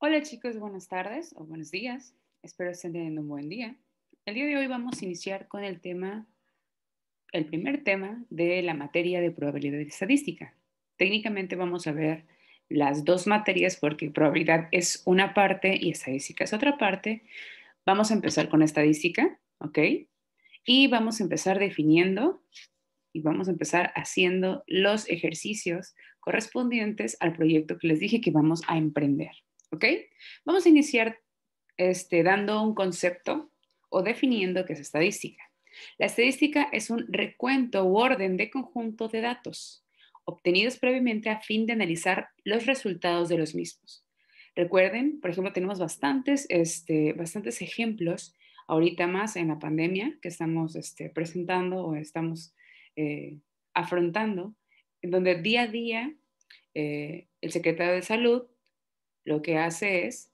Hola chicos, buenas tardes o buenos días. Espero estén teniendo un buen día. El día de hoy vamos a iniciar con el tema, el primer tema de la materia de probabilidad y estadística. Técnicamente vamos a ver las dos materias porque probabilidad es una parte y estadística es otra parte. Vamos a empezar con estadística, ¿ok? Y vamos a empezar definiendo y vamos a empezar haciendo los ejercicios correspondientes al proyecto que les dije que vamos a emprender. ¿Ok? Vamos a iniciar este, dando un concepto o definiendo qué es estadística. La estadística es un recuento u orden de conjunto de datos obtenidos previamente a fin de analizar los resultados de los mismos. Recuerden, por ejemplo, tenemos bastantes, este, bastantes ejemplos ahorita más en la pandemia que estamos este, presentando o estamos eh, afrontando, en donde día a día eh, el secretario de salud lo que hace es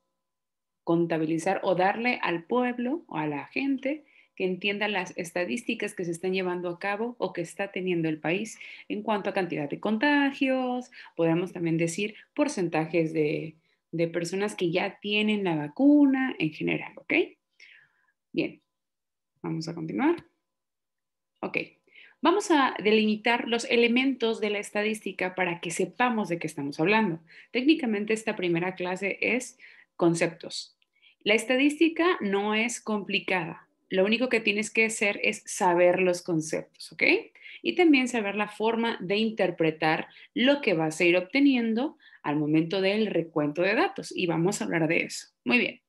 contabilizar o darle al pueblo o a la gente que entienda las estadísticas que se están llevando a cabo o que está teniendo el país en cuanto a cantidad de contagios, podemos también decir porcentajes de, personas que ya tienen la vacuna en general, ¿ok? Bien, vamos a continuar. Ok, Vamos a delimitar los elementos de la estadística para que sepamos de qué estamos hablando. Técnicamente esta primera clase es conceptos. La estadística no es complicada. Lo único que tienes que hacer es saber los conceptos, ¿ok? Y también saber la forma de interpretar lo que vas a ir obteniendo al momento del recuento de datos. Y vamos a hablar de eso. Muy bien.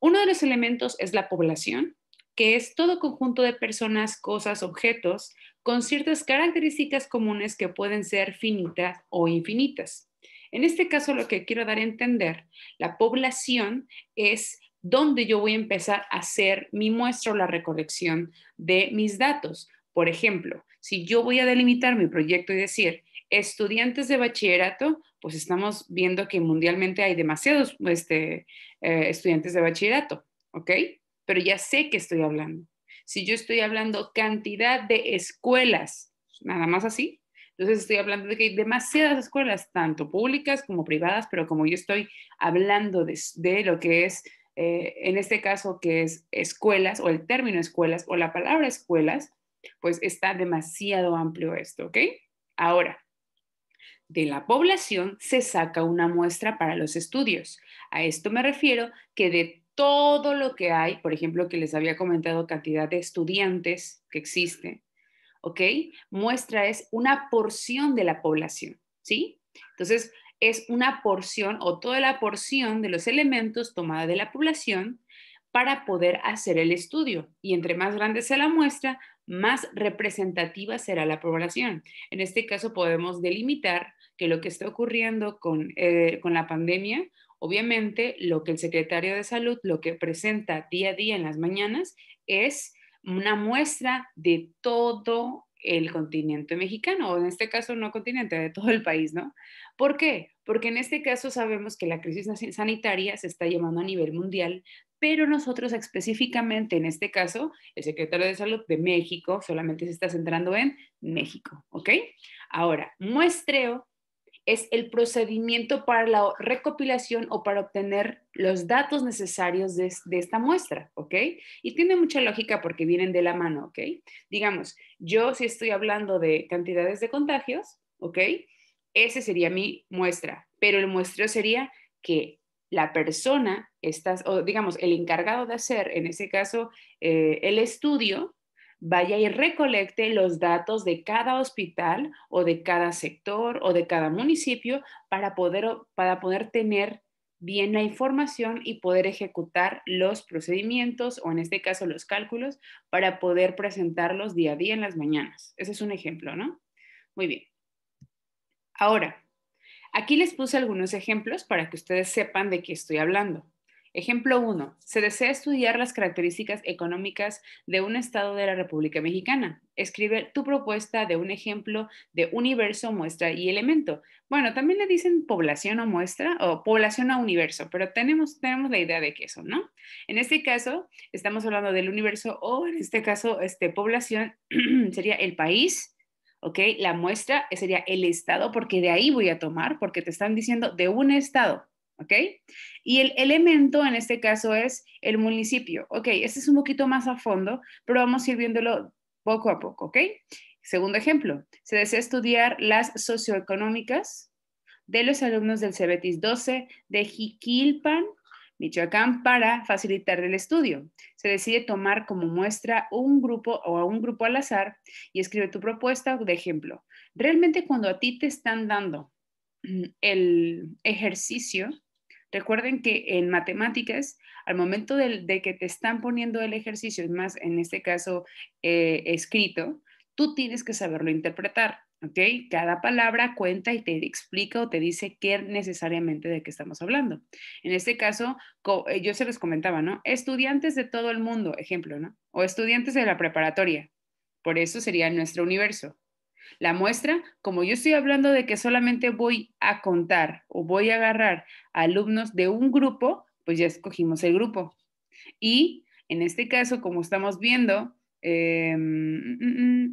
Uno de los elementos es la población que es todo conjunto de personas, cosas, objetos, con ciertas características comunes que pueden ser finitas o infinitas. En este caso, lo que quiero dar a entender, la población es donde yo voy a empezar a hacer mi muestra o la recolección de mis datos. Por ejemplo, si yo voy a delimitar mi proyecto y decir, estudiantes de bachillerato, pues estamos viendo que mundialmente hay demasiados este, eh, estudiantes de bachillerato, ¿ok? pero ya sé que estoy hablando. Si yo estoy hablando cantidad de escuelas, nada más así, entonces estoy hablando de que hay demasiadas escuelas, tanto públicas como privadas, pero como yo estoy hablando de, lo que es, eh, en este caso, que es escuelas o el término escuelas o la palabra escuelas, pues está demasiado amplio esto, ¿ok? Ahora, de la población se saca una muestra para los estudios. A esto me refiero que de todo lo que hay, por ejemplo, que les había comentado cantidad de estudiantes que existe, ¿ok? Muestra es una porción de la población, ¿sí? Entonces, es una porción o toda la porción de los elementos tomada de la población para poder hacer el estudio. Y entre más grande sea la muestra, más representativa será la población. En este caso podemos delimitar que lo que está ocurriendo con, eh, con la pandemia Obviamente, lo que el secretario de salud, lo que presenta día a día en las mañanas es una muestra de todo el continente mexicano, o en este caso no continente, de todo el país, ¿no? ¿Por qué? Porque en este caso sabemos que la crisis sanitaria se está llevando a nivel mundial, pero nosotros específicamente, en este caso, el secretario de Salud de México solamente se está centrando en México, ¿ok? Ahora, muestreo es el procedimiento para la recopilación o para obtener los datos necesarios de, esta muestra, ¿ok? Y tiene mucha lógica porque vienen de la mano, ¿ok? Digamos, yo si estoy hablando de cantidades de contagios, ¿ok? Ese sería mi muestra, pero el muestreo sería que la persona, o digamos, el encargado de hacer, en ese caso, eh, el estudio, vaya y recolecte los datos de cada hospital o de cada sector o de cada municipio para poder, tener bien la información y poder ejecutar los procedimientos o en este caso los cálculos para poder presentarlos día a día en las mañanas. Ese es un ejemplo, ¿no? Muy bien. Ahora, aquí les puse algunos ejemplos para que ustedes sepan de qué estoy hablando. Ejemplo 1. Se desea estudiar las características económicas de un estado de la República Mexicana. Escribe tu propuesta de un ejemplo de universo, muestra y elemento. Bueno, también le dicen población o muestra o población o universo, pero tenemos, tenemos la idea de que eso, ¿no? En este caso, estamos hablando del universo o en este caso, este, población sería el país, ¿ok? La muestra sería el estado, porque de ahí voy a tomar, porque te están diciendo de un estado. ¿ok? Y el elemento en este caso es el municipio, ¿ok? Este es un poquito más a fondo, pero vamos a ir viéndolo poco a poco, ¿ok? Segundo ejemplo, se desea estudiar las socioeconómicas de los alumnos del CBTIS 12 de Jiquilpan, Michoacán, para facilitar el estudio. Se decide tomar como muestra un grupo o a un grupo al azar y escribe tu propuesta de ejemplo. Realmente cuando a ti te están dando el ejercicio, Recuerden que en matemáticas, al momento de, que te están poniendo el ejercicio, es más en este caso eh, escrito, tú tienes que saberlo interpretar. ¿ok? Cada palabra cuenta y te explica o te dice qué necesariamente de qué estamos hablando. En este caso, eh, yo se los comentaba, ¿no? Estudiantes de todo el mundo, ejemplo, ¿no? O estudiantes de la preparatoria. Por eso sería nuestro universo. La muestra, como yo estoy hablando de que solamente voy a contar o voy a agarrar alumnos de un grupo, pues ya escogimos el grupo. Y en este caso, como estamos viendo, em, mm, mm, mm,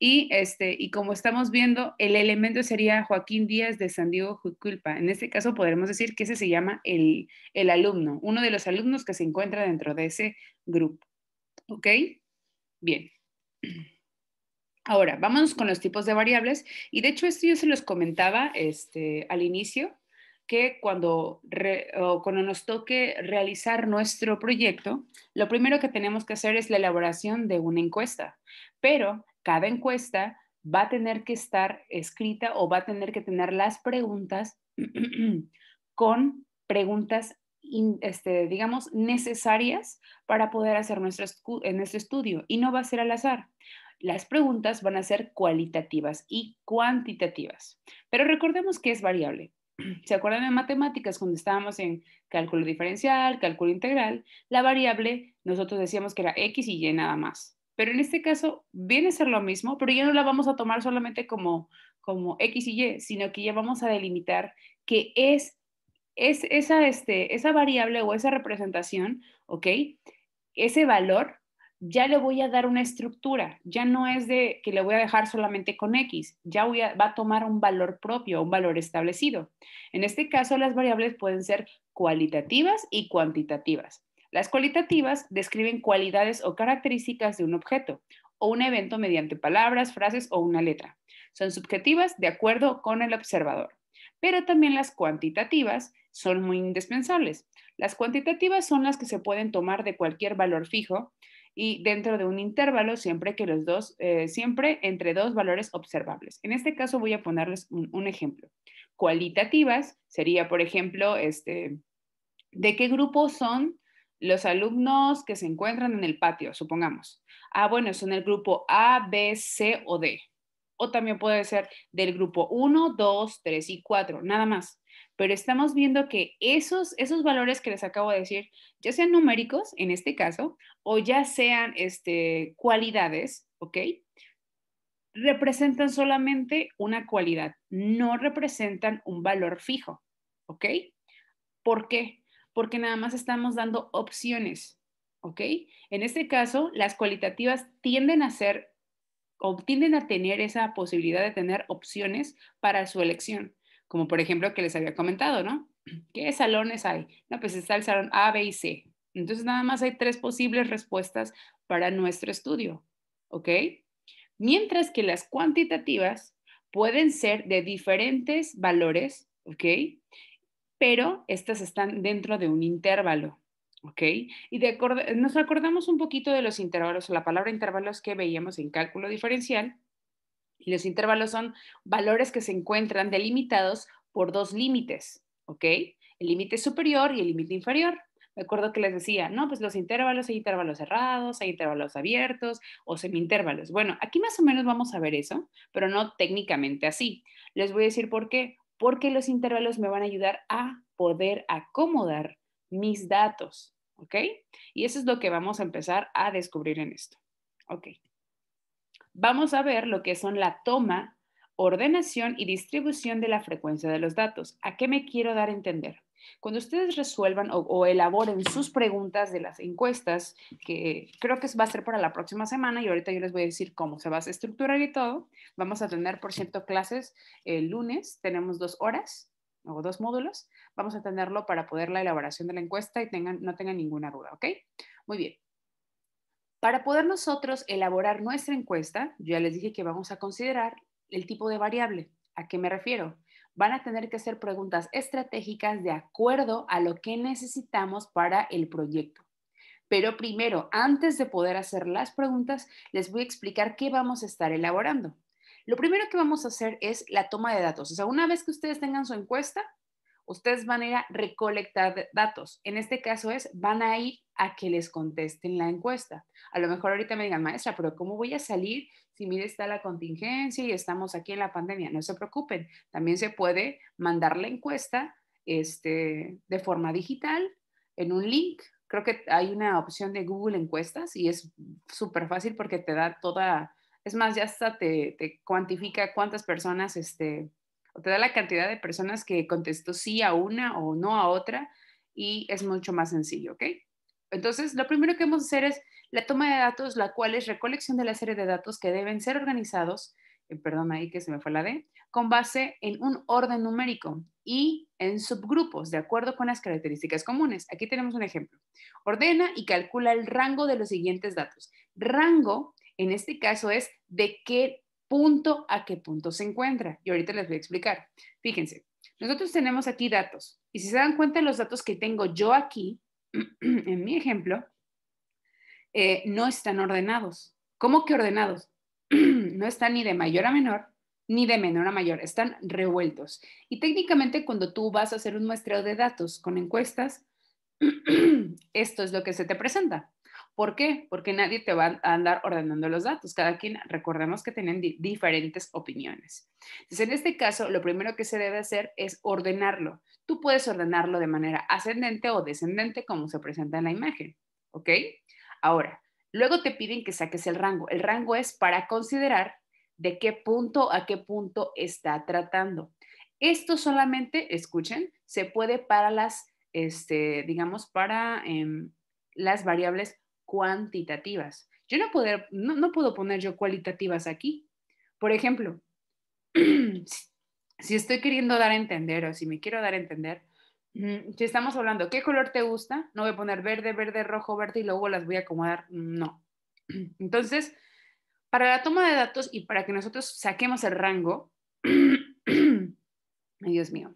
y, este, y como estamos viendo, el elemento sería Joaquín Díaz de San Diego Juculpa. En este caso podremos decir que ese se llama el, el alumno, uno de los alumnos que se encuentra dentro de ese grupo. ¿Ok? Bien. Ahora, vamos con los tipos de variables. Y de hecho, esto yo se los comentaba este, al inicio, que cuando, cuando nos toque realizar nuestro proyecto, lo primero que tenemos que hacer es la elaboración de una encuesta. Pero cada encuesta va a tener que estar escrita o va a tener que tener las preguntas con preguntas, este, digamos, necesarias para poder hacer nuestro, en nuestro estudio y no va a ser al azar. Las preguntas van a ser cualitativas y cuantitativas, pero recordemos que es variable. ¿Se acuerdan de matemáticas cuando estábamos en cálculo diferencial, cálculo integral? La variable nosotros decíamos que era X y Y nada más. Pero en este caso viene a ser lo mismo, pero ya no la vamos a tomar solamente como, como X y Y, sino que ya vamos a delimitar que es, es esa, este, esa variable o esa representación, ¿ok? Ese valor ya le voy a dar una estructura, ya no es de que le voy a dejar solamente con X, ya va a tomar un valor propio, un valor establecido. En este caso, las variables pueden ser cualitativas y cuantitativas. Las cualitativas describen cualidades o características de un objeto o un evento mediante palabras, frases o una letra. Son subjetivas de acuerdo con el observador. Pero también las cuantitativas son muy indispensables. Las cuantitativas son las que se pueden tomar de cualquier valor fijo, y dentro de un intervalo siempre que los dos, eh, siempre entre dos valores observables. En este caso voy a ponerles un, ejemplo. Cualitativas sería, por ejemplo, este, ¿de qué grupo son los alumnos que se encuentran en el patio, supongamos? Ah, bueno, son el grupo A, B, C o D. O también puede ser del grupo 1, 2, 3 y 4, nada más pero estamos viendo que esos, esos valores que les acabo de decir, ya sean numéricos en este caso, o ya sean este, cualidades, ¿ok? Representan solamente una cualidad, no representan un valor fijo, ¿ok? ¿Por qué? Porque nada más estamos dando opciones, ¿ok? En este caso, las cualitativas tienden a ser o tienden a tener esa posibilidad de tener opciones para su elección como por ejemplo que les había comentado, ¿no? ¿Qué salones hay? No, pues está el salón A, B y C. Entonces nada más hay tres posibles respuestas para nuestro estudio, ¿ok? Mientras que las cuantitativas pueden ser de diferentes valores, ¿ok? Pero estas están dentro de un intervalo, ¿ok? Y de nos acordamos un poquito de los intervalos, la palabra intervalos que veíamos en cálculo diferencial, y los intervalos son valores que se encuentran delimitados por dos límites, ¿ok? El límite superior y el límite inferior. Me acuerdo que les decía, no, pues los intervalos, hay intervalos cerrados, hay intervalos abiertos o semiintervalos. Bueno, aquí más o menos vamos a ver eso, pero no técnicamente así. Les voy a decir por qué. Porque los intervalos me van a ayudar a poder acomodar mis datos, ¿ok? Y eso es lo que vamos a empezar a descubrir en esto. Ok vamos a ver lo que son la toma, ordenación y distribución de la frecuencia de los datos. ¿A qué me quiero dar a entender? Cuando ustedes resuelvan o, elaboren sus preguntas de las encuestas, que creo que va a ser para la próxima semana y ahorita yo les voy a decir cómo se va a estructurar y todo, vamos a tener, por cierto, clases el lunes, tenemos dos horas o dos módulos, vamos a tenerlo para poder la elaboración de la encuesta y no tengan ninguna duda, ¿ok? Muy bien. Para poder nosotros elaborar nuestra encuesta, yo ya les dije que vamos a considerar el tipo de variable. ¿A qué me refiero? Van a tener que hacer preguntas estratégicas de acuerdo a lo que necesitamos para el proyecto. Pero primero, antes de poder hacer las preguntas, les voy a explicar qué vamos a estar elaborando. Lo primero que vamos a hacer es la toma de datos. O sea, una vez que ustedes tengan su encuesta, ustedes van a ir a recolectar datos. En este caso es, van a ir a que les contesten la encuesta. A lo mejor ahorita me digan, maestra, pero ¿cómo voy a salir si mire está la contingencia y estamos aquí en la pandemia? No se preocupen, también se puede mandar la encuesta este, de forma digital en un link. Creo que hay una opción de Google Encuestas y es súper fácil porque te da toda, es más, ya hasta te, te cuantifica cuántas personas este, o te da la cantidad de personas que contestó sí a una o no a otra y es mucho más sencillo, ¿ok? Entonces, lo primero que vamos a hacer es la toma de datos, la cual es recolección de la serie de datos que deben ser organizados, eh, perdón ahí que se me fue la D, con base en un orden numérico y en subgrupos de acuerdo con las características comunes. Aquí tenemos un ejemplo. Ordena y calcula el rango de los siguientes datos. Rango, en este caso, es de qué punto a qué punto se encuentra. Y ahorita les voy a explicar. Fíjense, nosotros tenemos aquí datos. Y si se dan cuenta, los datos que tengo yo aquí, en mi ejemplo, eh, no están ordenados. ¿Cómo que ordenados? no están ni de mayor a menor, ni de menor a mayor, están revueltos. Y técnicamente cuando tú vas a hacer un muestreo de datos con encuestas, esto es lo que se te presenta. ¿Por qué? Porque nadie te va a andar ordenando los datos. Cada quien, recordemos que tienen diferentes opiniones. Entonces, en este caso, lo primero que se debe hacer es ordenarlo. Tú puedes ordenarlo de manera ascendente o descendente, como se presenta en la imagen. ¿Ok? Ahora, luego te piden que saques el rango. El rango es para considerar de qué punto a qué punto está tratando. Esto solamente, escuchen, se puede para las, este, digamos, para em, las variables cuantitativas. Yo no, puedo poner yo cualitativas aquí. Por ejemplo, si estoy queriendo dar a entender o si me quiero dar a entender, mm, si estamos hablando, ¿qué color te gusta? No voy a poner verde, verde, rojo, verde y luego las voy a acomodar. No. Entonces, para la toma de datos y para que nosotros saquemos el rango, Dios mío,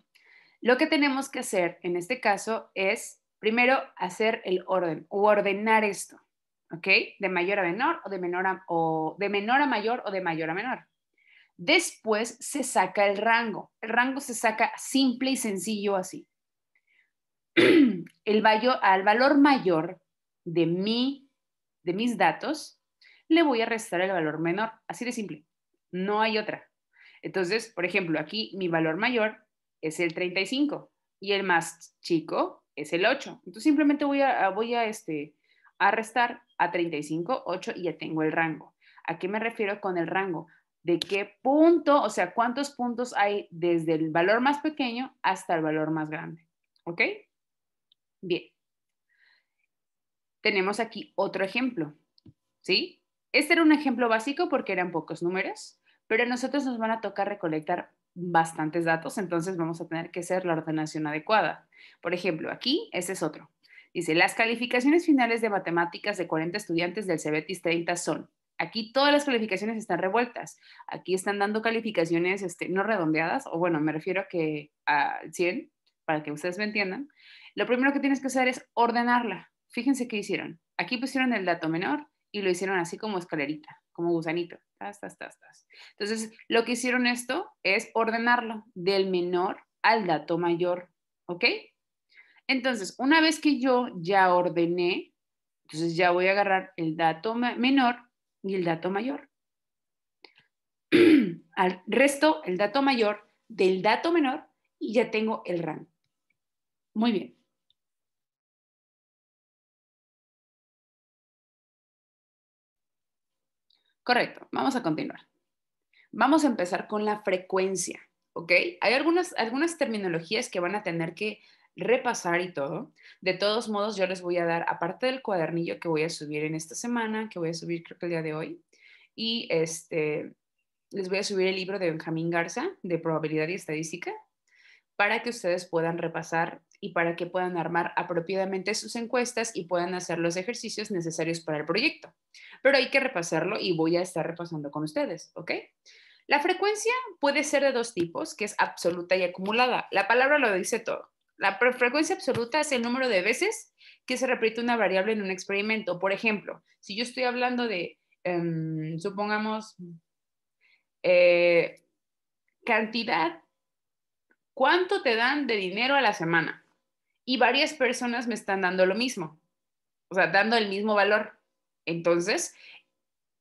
lo que tenemos que hacer en este caso es Primero, hacer el orden o ordenar esto, ¿ok? De mayor a menor o de menor a, o de menor a mayor o de mayor a menor. Después se saca el rango. El rango se saca simple y sencillo así. El valor, al valor mayor de, mi, de mis datos, le voy a restar el valor menor. Así de simple. No hay otra. Entonces, por ejemplo, aquí mi valor mayor es el 35 y el más chico es el 8. Entonces simplemente voy a, voy a, este, a restar a 35, 8 y ya tengo el rango. ¿A qué me refiero con el rango? ¿De qué punto, o sea, cuántos puntos hay desde el valor más pequeño hasta el valor más grande? ¿Ok? Bien. Tenemos aquí otro ejemplo, ¿sí? Este era un ejemplo básico porque eran pocos números, pero a nosotros nos van a tocar recolectar bastantes datos, entonces vamos a tener que hacer la ordenación adecuada. Por ejemplo, aquí, ese es otro. Dice, las calificaciones finales de matemáticas de 40 estudiantes del Cebetis 30 son, aquí todas las calificaciones están revueltas, aquí están dando calificaciones este, no redondeadas, o bueno, me refiero a que a 100, para que ustedes me entiendan. Lo primero que tienes que hacer es ordenarla. Fíjense qué hicieron. Aquí pusieron el dato menor, y lo hicieron así como escalerita, como gusanito. Entonces, lo que hicieron esto es ordenarlo del menor al dato mayor, ¿ok? Entonces, una vez que yo ya ordené, entonces ya voy a agarrar el dato menor y el dato mayor. al resto, el dato mayor del dato menor y ya tengo el rango. Muy bien. Correcto, vamos a continuar. Vamos a empezar con la frecuencia, ¿ok? Hay algunas, algunas terminologías que van a tener que repasar y todo. De todos modos, yo les voy a dar, aparte del cuadernillo que voy a subir en esta semana, que voy a subir creo que el día de hoy, y este, les voy a subir el libro de Benjamín Garza de probabilidad y estadística para que ustedes puedan repasar y para que puedan armar apropiadamente sus encuestas y puedan hacer los ejercicios necesarios para el proyecto. Pero hay que repasarlo y voy a estar repasando con ustedes, ¿ok? La frecuencia puede ser de dos tipos, que es absoluta y acumulada. La palabra lo dice todo. La frecuencia absoluta es el número de veces que se repite una variable en un experimento. Por ejemplo, si yo estoy hablando de, em, supongamos, eh, cantidad, ¿cuánto te dan de dinero a la semana? y varias personas me están dando lo mismo, o sea, dando el mismo valor. Entonces,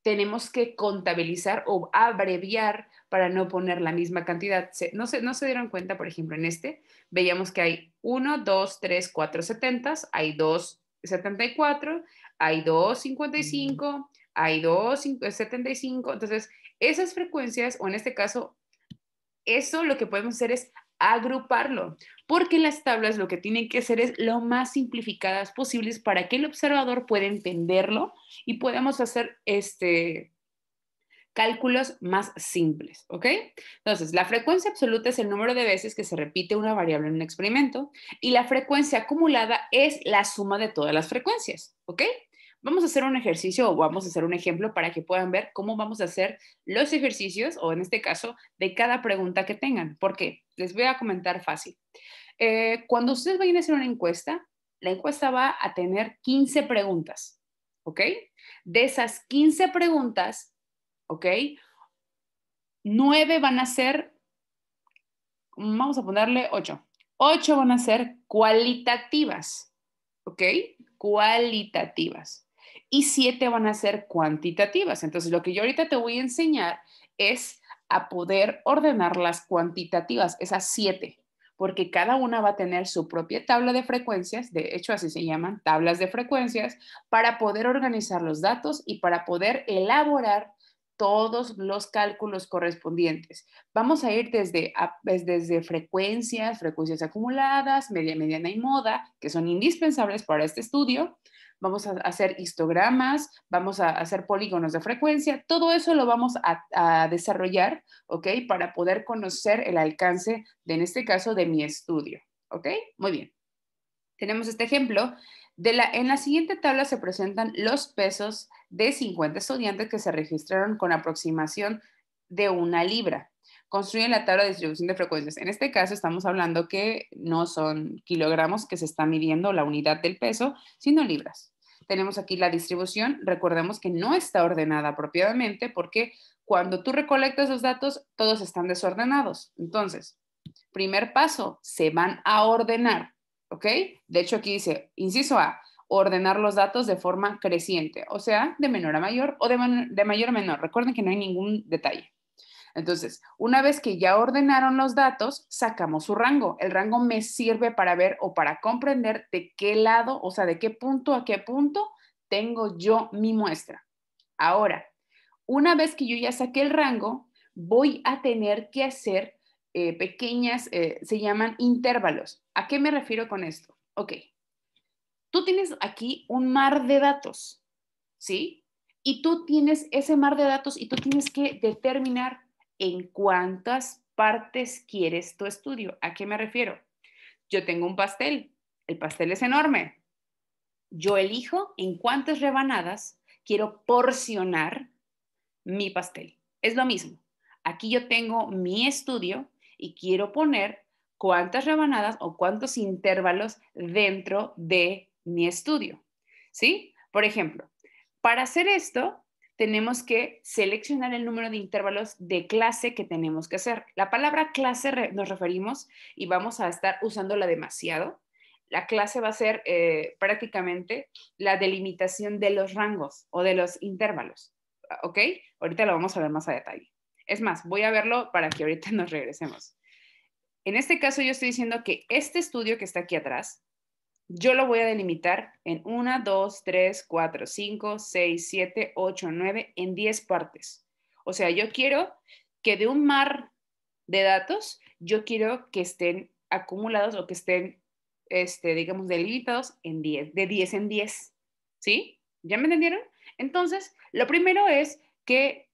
tenemos que contabilizar o abreviar para no poner la misma cantidad. no, se, no se dieron cuenta, por ejemplo, en este, veíamos que hay 1, 2, 3, 4 70, hay 2 74, hay 2 55, hay 2 75. Eh, Entonces, esas frecuencias, o en este caso, eso lo que podemos hacer es agruparlo porque las tablas lo que tienen que hacer es lo más simplificadas posibles para que el observador pueda entenderlo y podamos hacer este cálculos más simples, ¿ok? Entonces, la frecuencia absoluta es el número de veces que se repite una variable en un experimento y la frecuencia acumulada es la suma de todas las frecuencias, ¿ok? Vamos a hacer un ejercicio o vamos a hacer un ejemplo para que puedan ver cómo vamos a hacer los ejercicios o en este caso de cada pregunta que tengan. ¿Por qué? Les voy a comentar fácil. Eh, cuando ustedes vayan a hacer una encuesta, la encuesta va a tener 15 preguntas, ¿ok? De esas 15 preguntas, ¿ok? 9 van a ser, vamos a ponerle 8. 8 van a ser cualitativas, ¿ok? Cualitativas. Y 7 van a ser cuantitativas. Entonces, lo que yo ahorita te voy a enseñar es a poder ordenar las cuantitativas, esas 7, porque cada una va a tener su propia tabla de frecuencias, de hecho así se llaman tablas de frecuencias, para poder organizar los datos y para poder elaborar todos los cálculos correspondientes. Vamos a ir desde, pues, desde frecuencias, frecuencias acumuladas, media, mediana y moda, que son indispensables para este estudio, vamos a hacer histogramas, vamos a hacer polígonos de frecuencia, todo eso lo vamos a, desarrollar, ¿ok? Para poder conocer el alcance, de, en este caso, de mi estudio, ¿ok? Muy bien. Tenemos este ejemplo. De la, en la siguiente tabla se presentan los pesos de 50 estudiantes que se registraron con aproximación de una libra construyen la tabla de distribución de frecuencias. En este caso estamos hablando que no son kilogramos que se está midiendo la unidad del peso, sino libras. Tenemos aquí la distribución. Recordemos que no está ordenada apropiadamente porque cuando tú recolectas los datos, todos están desordenados. Entonces, primer paso, se van a ordenar. ¿Ok? De hecho, aquí dice, inciso A, ordenar los datos de forma creciente, o sea, de menor a mayor o de, de mayor a menor. Recuerden que no hay ningún detalle. Entonces, una vez que ya ordenaron los datos, sacamos su rango. El rango me sirve para ver o para comprender de qué lado, o sea, de qué punto a qué punto tengo yo mi muestra. Ahora, una vez que yo ya saqué el rango, voy a tener que hacer eh, pequeñas, eh, se llaman intervalos. ¿A qué me refiero con esto? Ok, tú tienes aquí un mar de datos, ¿sí? Y tú tienes ese mar de datos y tú tienes que determinar en cuántas partes quieres tu estudio. ¿A qué me refiero? Yo tengo un pastel, el pastel es enorme. Yo elijo en cuántas rebanadas quiero porcionar mi pastel. Es lo mismo. Aquí yo tengo mi estudio y quiero poner cuántas rebanadas o cuántos intervalos dentro de mi estudio. ¿Sí? Por ejemplo, para hacer esto, tenemos que seleccionar el número de intervalos de clase que tenemos que hacer. La palabra clase nos referimos y vamos a estar usándola demasiado. La clase va a ser eh, prácticamente la delimitación de los rangos o de los intervalos. ¿Ok? Ahorita lo vamos a ver más a detalle. Es más, voy a verlo para que ahorita nos regresemos. En este caso yo estoy diciendo que este estudio que está aquí atrás yo lo voy a delimitar en 1, 2, 3, 4, 5, 6, 7, 8, 9, en 10 partes. O sea, yo quiero que de un mar de datos, yo quiero que estén acumulados o que estén, este, digamos, delimitados en 10, de 10 en 10. ¿Sí? ¿Ya me entendieron? Entonces, lo primero es que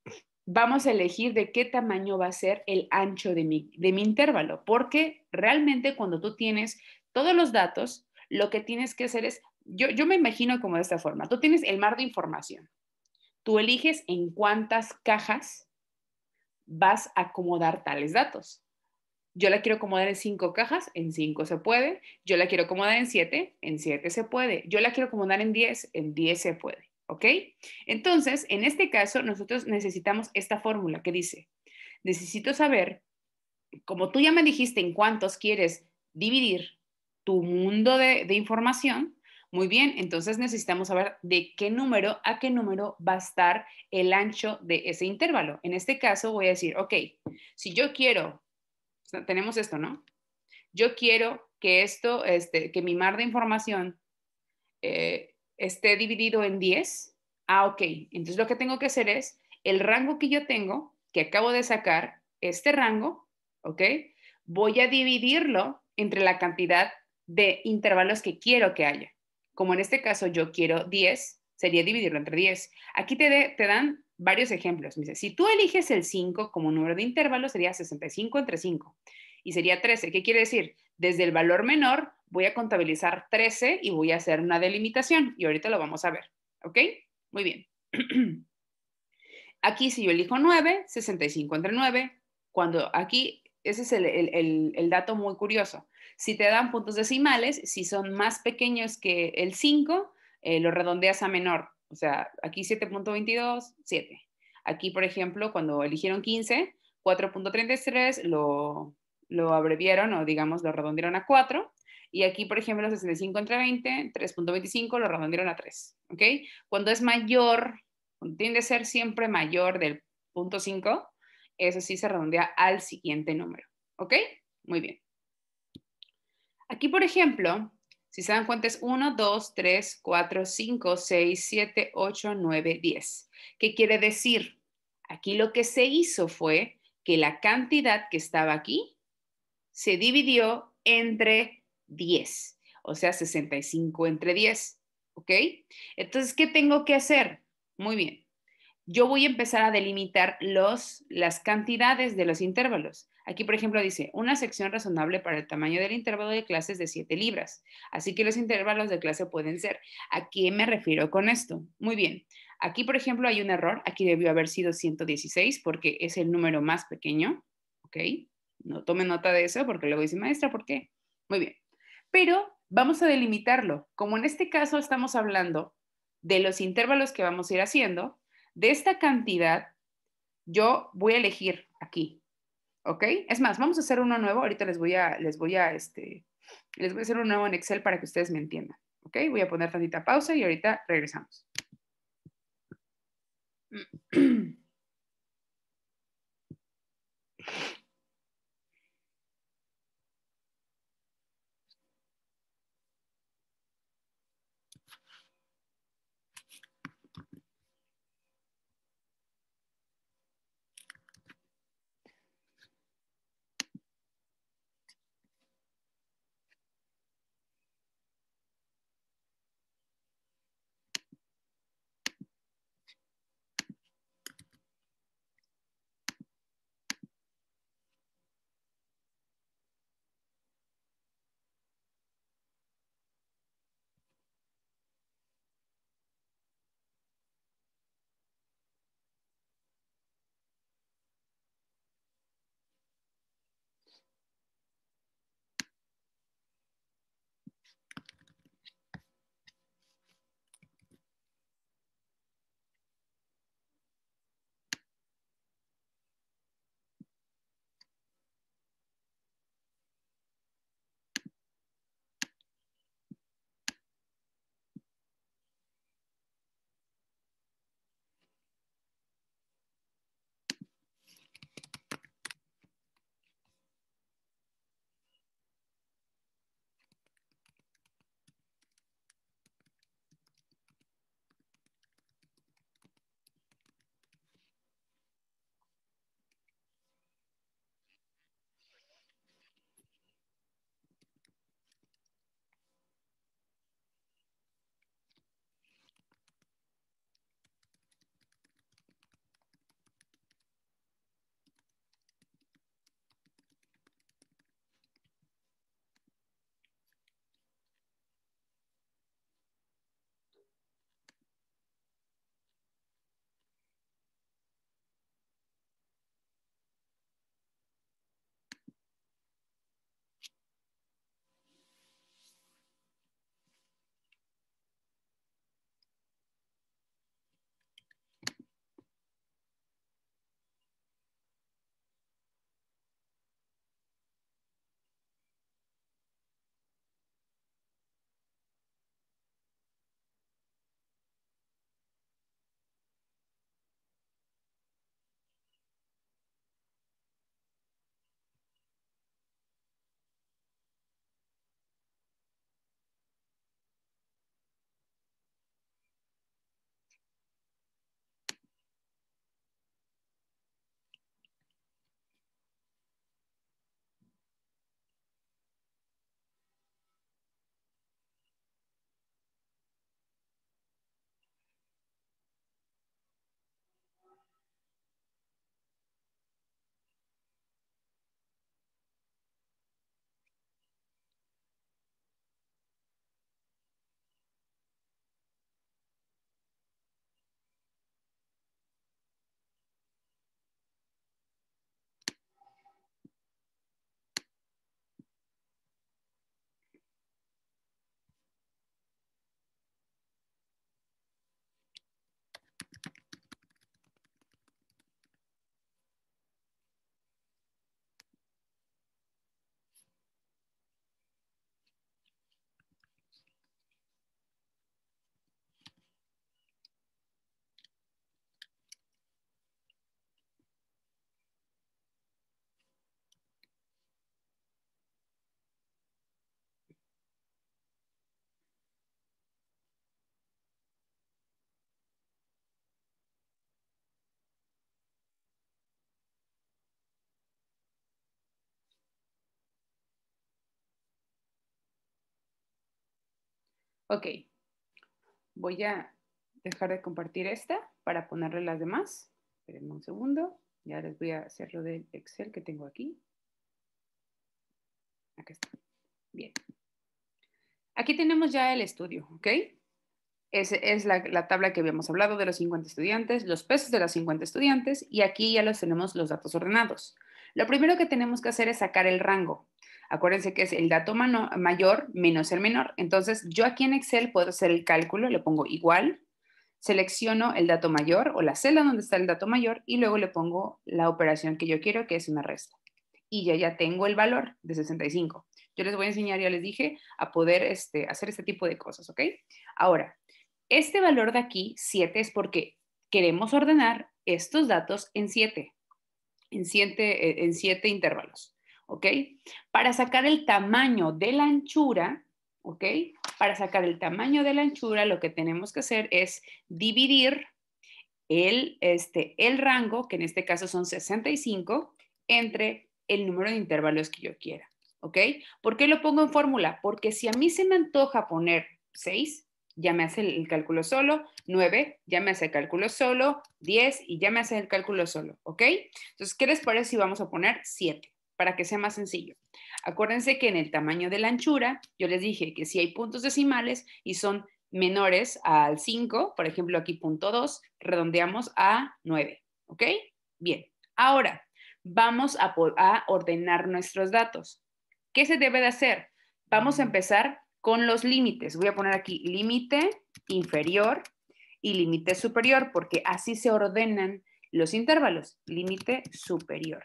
vamos a elegir de qué tamaño va a ser el ancho de mi, de mi intervalo, porque realmente cuando tú tienes todos los datos, lo que tienes que hacer es, yo, me imagino como de esta forma, tú tienes el mar de información, tú eliges en cuántas cajas vas a acomodar tales datos. Yo la quiero acomodar en cinco cajas, en cinco se puede. Yo la quiero acomodar en siete, en siete se puede. Yo la quiero acomodar en diez, en diez se puede. ¿Ok? Entonces, en este caso, nosotros necesitamos esta fórmula que dice, necesito saber, como tú ya me dijiste en cuántos quieres dividir, tu mundo de, información, muy bien, entonces necesitamos saber de qué número a qué número va a estar el ancho de ese intervalo. En este caso voy a decir, ok, si yo quiero, tenemos esto, ¿no? Yo quiero que esto, este, que mi mar de información eh, esté dividido en 10. Ah, ok, entonces lo que tengo que hacer es el rango que yo tengo, que acabo de sacar, este rango, ¿ok? Voy a dividirlo entre la cantidad de intervalos que quiero que haya. Como en este caso yo quiero 10, sería dividirlo entre 10. Aquí te, dan varios ejemplos. si tú eliges el 5 como número de intervalo, sería 65 entre 5 y sería 13. ¿Qué quiere decir? Desde el valor menor voy a contabilizar 13 y voy a hacer una delimitación y ahorita lo vamos a ver. ¿Ok? Muy bien. Aquí si yo elijo 9, 65 entre 9, cuando aquí, ese es el dato muy curioso. Si te dan puntos decimales, si son más pequeños que el 5, eh, lo redondeas a menor. O sea, aquí 7.22, 7. Aquí, por ejemplo, cuando eligieron 15, 4.33 lo, lo abreviaron o digamos lo redondieron a 4. Y aquí, por ejemplo, 65 entre 20, 3.25 lo redondieron a 3. ¿Ok? Cuando es mayor, tiende a ser siempre mayor del punto 5, eso sí se redondea al siguiente número. ¿Ok? Muy bien. Aquí, por ejemplo, si se dan cuenta es 1, 2, 3, 4, 5, 6, 7, 8, 9, 10. ¿Qué quiere decir? Aquí lo que se hizo fue que la cantidad que estaba aquí se dividió entre 10, o sea, 65 entre 10, ¿ok? Entonces, ¿qué tengo que hacer? Muy bien. Yo voy a empezar a delimitar las cantidades de los intervalos. Aquí, por ejemplo, dice una sección razonable para el tamaño del intervalo de clases de 7 libras. Así que los intervalos de clase pueden ser. ¿A qué me refiero con esto? Muy bien. Aquí, por ejemplo, hay un error. Aquí debió haber sido 116 porque es el número más pequeño. ¿Ok? No tome nota de eso porque luego dice, maestra, ¿por qué? Muy bien. Pero vamos a delimitarlo. Como en este caso estamos hablando de los intervalos que vamos a ir haciendo, de esta cantidad, yo voy a elegir aquí ¿ok? Es más, vamos a hacer uno nuevo, ahorita les voy a, les voy a, este, les voy a hacer uno nuevo en Excel para que ustedes me entiendan, ¿ok? Voy a poner tantita pausa y ahorita regresamos. Ok, voy a dejar de compartir esta para ponerle las demás. Esperen un segundo. Ya les voy a hacer lo del Excel que tengo aquí. Aquí está. Bien. Aquí tenemos ya el estudio, ¿ok? Esa es la, tabla que habíamos hablado de los 50 estudiantes, los pesos de los 50 estudiantes, y aquí ya los tenemos los datos ordenados. Lo primero que tenemos que hacer es sacar el rango. Acuérdense que es el dato mayor menos el menor. Entonces, yo aquí en Excel puedo hacer el cálculo, le pongo igual, selecciono el dato mayor o la celda donde está el dato mayor y luego le pongo la operación que yo quiero, que es una resta. Y ya ya tengo el valor de 65. Yo les voy a enseñar, ya les dije, a poder este, hacer este tipo de cosas, ¿ok? Ahora, este valor de aquí, 7, es porque queremos ordenar estos datos en 7, en 7 eh, en intervalos. ¿ok? Para sacar el tamaño de la anchura, ¿ok? Para sacar el tamaño de la anchura, lo que tenemos que hacer es dividir el, este, el rango, que en este caso son 65, entre el número de intervalos que yo quiera, ¿ok? ¿Por qué lo pongo en fórmula? Porque si a mí se me antoja poner 6, ya me hace el cálculo solo, 9, ya me hace el cálculo solo, 10 y ya me hace el cálculo solo, ¿ok? Entonces, ¿qué les parece si vamos a poner 7? para que sea más sencillo. Acuérdense que en el tamaño de la anchura, yo les dije que si hay puntos decimales y son menores al 5, por ejemplo aquí punto 2, redondeamos a 9, ¿ok? Bien, ahora vamos a, a ordenar nuestros datos. ¿Qué se debe de hacer? Vamos a empezar con los límites. Voy a poner aquí límite inferior y límite superior, porque así se ordenan los intervalos. Límite superior.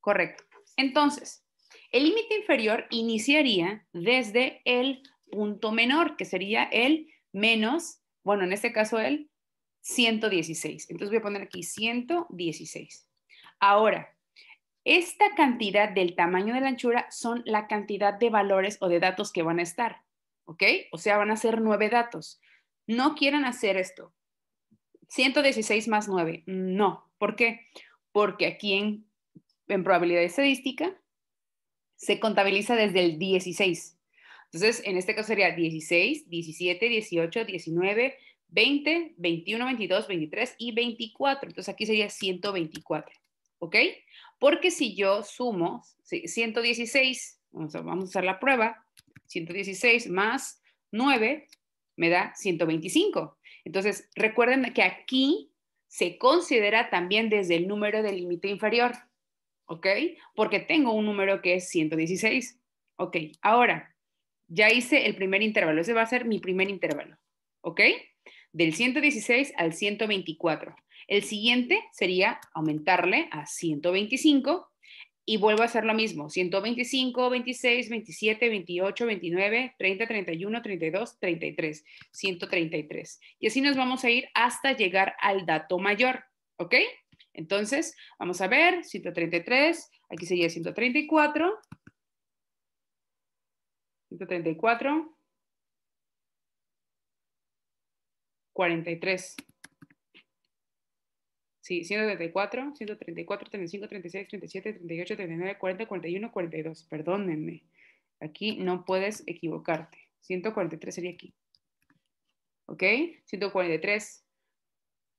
Correcto. Entonces, el límite inferior iniciaría desde el punto menor, que sería el menos, bueno, en este caso el 116. Entonces voy a poner aquí 116. Ahora, esta cantidad del tamaño de la anchura son la cantidad de valores o de datos que van a estar, ¿ok? O sea, van a ser nueve datos. No quieran hacer esto. 116 más 9. No. ¿Por qué? Porque aquí en en probabilidad estadística se contabiliza desde el 16. Entonces, en este caso sería 16, 17, 18, 19, 20, 21, 22, 23 y 24. Entonces aquí sería 124, ¿ok? Porque si yo sumo 116, vamos a, vamos usar la prueba, 116 más 9 me da 125. Entonces, recuerden que aquí se considera también desde el número del límite inferior. ¿ok? Porque tengo un número que es 116. Ok, ahora, ya hice el primer intervalo, ese va a ser mi primer intervalo, ¿ok? Del 116 al 124. El siguiente sería aumentarle a 125 y vuelvo a hacer lo mismo, 125, 26, 27, 28, 29, 30, 31, 32, 33, 133. Y así nos vamos a ir hasta llegar al dato mayor, ¿ok? Entonces, vamos a ver, 133, aquí sería 134, 134, 43. Sí, 134, 134, 35, 36, 37, 38, 39, 40, 41, 42. Perdónenme. Aquí no puedes equivocarte. 143 sería aquí. ¿Ok? 143,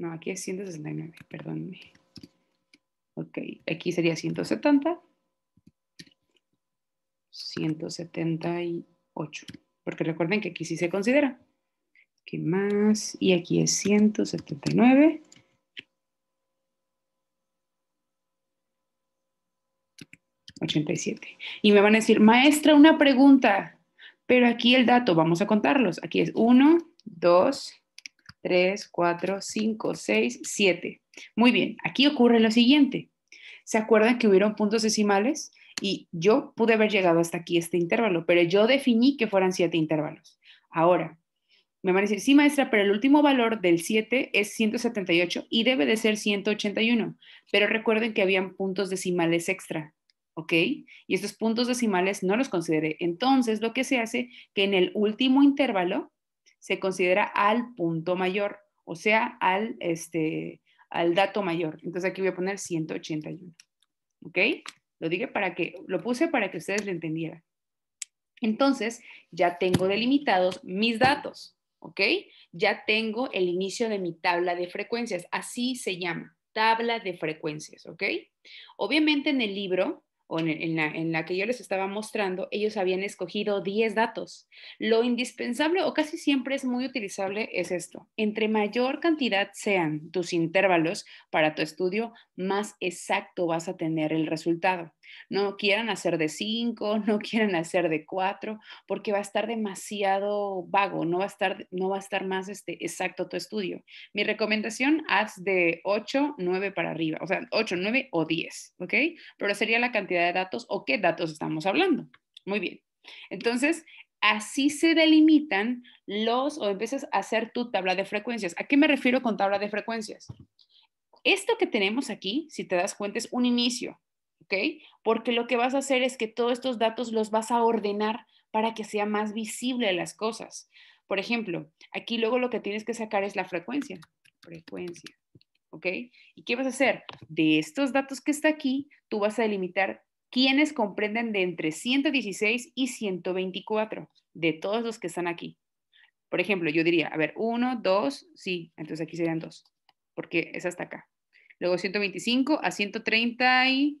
No, aquí es 169, perdón. Ok, aquí sería 170. 178, porque recuerden que aquí sí se considera. ¿Qué más? Y aquí es 179. ¿87? Y me van a decir, maestra, una pregunta, pero aquí el dato, vamos a contarlos. Aquí es 1, 2, 3, 4, 5, 6, 7. Muy bien, aquí ocurre lo siguiente. ¿Se acuerdan que hubieron puntos decimales? Y yo pude haber llegado hasta aquí este intervalo, pero yo definí que fueran siete intervalos. Ahora, me van a decir, sí, maestra, pero el último valor del 7 es 178 y debe de ser 181. Pero recuerden que habían puntos decimales extra, ¿ok? Y estos puntos decimales no los consideré. Entonces, lo que se hace que en el último intervalo se considera al punto mayor, o sea, al, este, al dato mayor. Entonces aquí voy a poner 181. ¿Ok? Lo dije para que, lo puse para que ustedes lo entendieran. Entonces, ya tengo delimitados mis datos, ¿ok? Ya tengo el inicio de mi tabla de frecuencias, así se llama, tabla de frecuencias, ¿ok? Obviamente en el libro o en, la, la, que yo les estaba mostrando, ellos habían escogido 10 datos. Lo indispensable o casi siempre es muy utilizable es esto. Entre mayor cantidad sean tus intervalos para tu estudio, más exacto vas a tener el resultado. No quieran hacer de 5, no quieran hacer de 4, porque va a estar demasiado vago, no va a estar, más este, exacto tu estudio. Mi recomendación, haz de 8, 9 para arriba, o sea, 8, 9 o 10, ¿ok? Pero sería la cantidad de datos o qué datos estamos hablando. Muy bien. Entonces, así se delimitan los, o empiezas a hacer tu tabla de frecuencias. ¿A qué me refiero con tabla de frecuencias? Esto que tenemos aquí, si te das cuenta, es un inicio. ¿ok? Porque lo que vas a hacer es que todos estos datos los vas a ordenar para que sea más visible las cosas. Por ejemplo, aquí luego lo que tienes que sacar es la frecuencia, frecuencia, ¿ok? ¿Y qué vas a hacer? De estos datos que está aquí, tú vas a delimitar quiénes comprenden de entre 116 y 124, de todos los que están aquí. Por ejemplo, yo diría, a ver, 1, 2, sí, entonces aquí serían 2, porque es hasta acá. Luego 125 a 130 y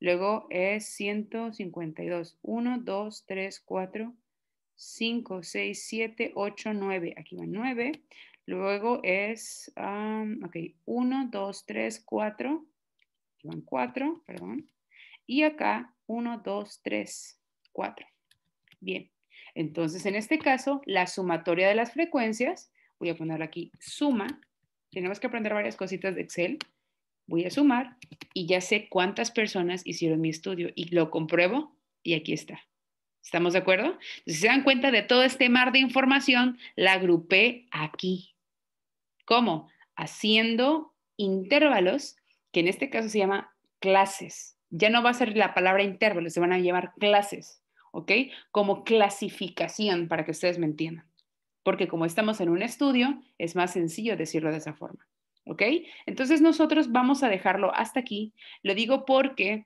Luego es 152. 1, 2, 3, 4, 5, 6, 7, 8, 9. Aquí van 9. Luego es, ok, 1, 2, 3, 4. Aquí van 4, perdón. Y acá 1, 2, 3, 4. Bien. Entonces, en este caso, la sumatoria de las frecuencias, voy a ponerla aquí, suma. Tenemos que aprender varias cositas de Excel voy a sumar y ya sé cuántas personas hicieron mi estudio y lo compruebo y aquí está. ¿Estamos de acuerdo? Si se dan cuenta de todo este mar de información, la agrupé aquí. ¿Cómo? Haciendo intervalos, que en este caso se llama clases. Ya no va a ser la palabra intervalos, se van a llamar clases, ¿ok? Como clasificación, para que ustedes me entiendan. Porque como estamos en un estudio, es más sencillo decirlo de esa forma. ¿Ok? Entonces nosotros vamos a dejarlo hasta aquí. Lo digo porque,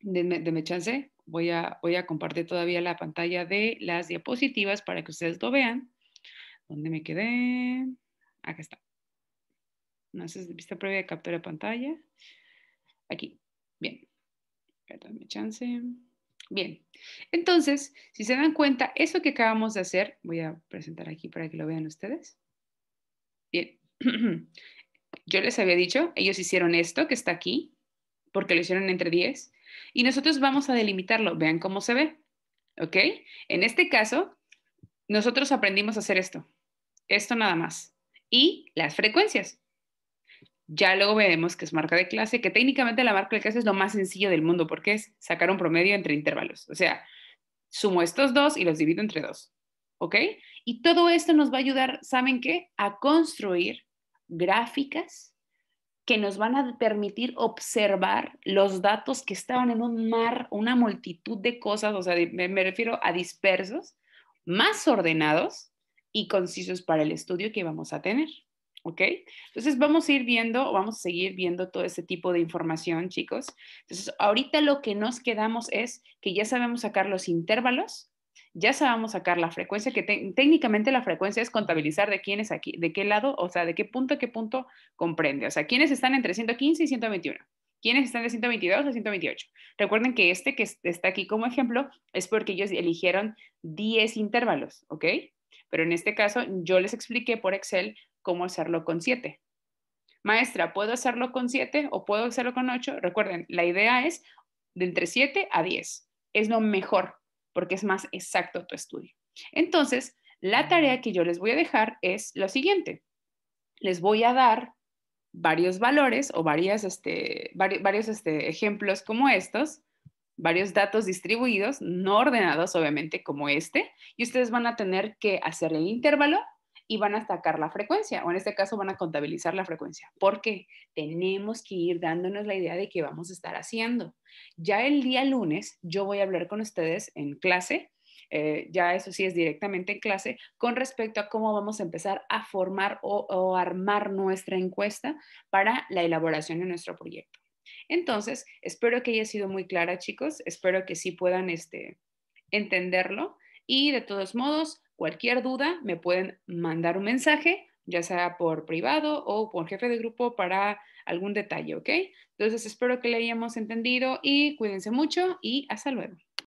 de chance, voy a, voy a compartir todavía la pantalla de las diapositivas para que ustedes lo vean. ¿Dónde me quedé? Acá está. No haces vista previa de captura de pantalla. Aquí. Bien. me chance. Bien. Entonces, si se dan cuenta, eso que acabamos de hacer, voy a presentar aquí para que lo vean ustedes. Bien. yo les había dicho, ellos hicieron esto que está aquí, porque lo hicieron entre 10, y nosotros vamos a delimitarlo, vean cómo se ve, ¿ok? En este caso, nosotros aprendimos a hacer esto, esto nada más, y las frecuencias. Ya luego veremos que es marca de clase, que técnicamente la marca de clase es lo más sencillo del mundo, porque es sacar un promedio entre intervalos, o sea, sumo estos dos y los divido entre dos, ¿ok? Y todo esto nos va a ayudar, ¿saben qué? A construir gráficas que nos van a permitir observar los datos que estaban en un mar, una multitud de cosas, o sea, me, refiero a dispersos, más ordenados y concisos para el estudio que vamos a tener. ¿Ok? Entonces vamos a ir viendo, vamos a seguir viendo todo este tipo de información, chicos. Entonces, ahorita lo que nos quedamos es que ya sabemos sacar los intervalos, ya sabemos sacar la frecuencia, que técnicamente la frecuencia es contabilizar de quién es aquí, de qué lado, o sea, de qué punto a qué punto comprende. O sea, quiénes están entre 115 y 121, quiénes están de 122 a 128. Recuerden que este que está aquí como ejemplo es porque ellos eligieron 10 intervalos, ¿ok? Pero en este caso yo les expliqué por Excel cómo hacerlo con 7. Maestra, ¿puedo hacerlo con 7 o puedo hacerlo con 8? Recuerden, la idea es de entre 7 a 10. Es lo mejor porque es más exacto tu estudio. Entonces, la tarea que yo les voy a dejar es lo siguiente. Les voy a dar varios valores o este, varios este, ejemplos como estos, varios datos distribuidos, no ordenados obviamente como este, y ustedes van a tener que hacer el intervalo y van a atacar la frecuencia, o en este caso van a contabilizar la frecuencia. porque Tenemos que ir dándonos la idea de qué vamos a estar haciendo. Ya el día lunes yo voy a hablar con ustedes en clase eh, ya eso sí es directamente en clase, con respecto a cómo vamos a empezar a formar o, o armar nuestra encuesta para la elaboración de nuestro proyecto. Entonces, espero que haya sido muy clara, chicos, espero que sí puedan este, entenderlo y de todos modos, Cualquier duda me pueden mandar un mensaje, ya sea por privado o por jefe de grupo para algún detalle, ¿ok? Entonces espero que le hayamos entendido y cuídense mucho y hasta luego.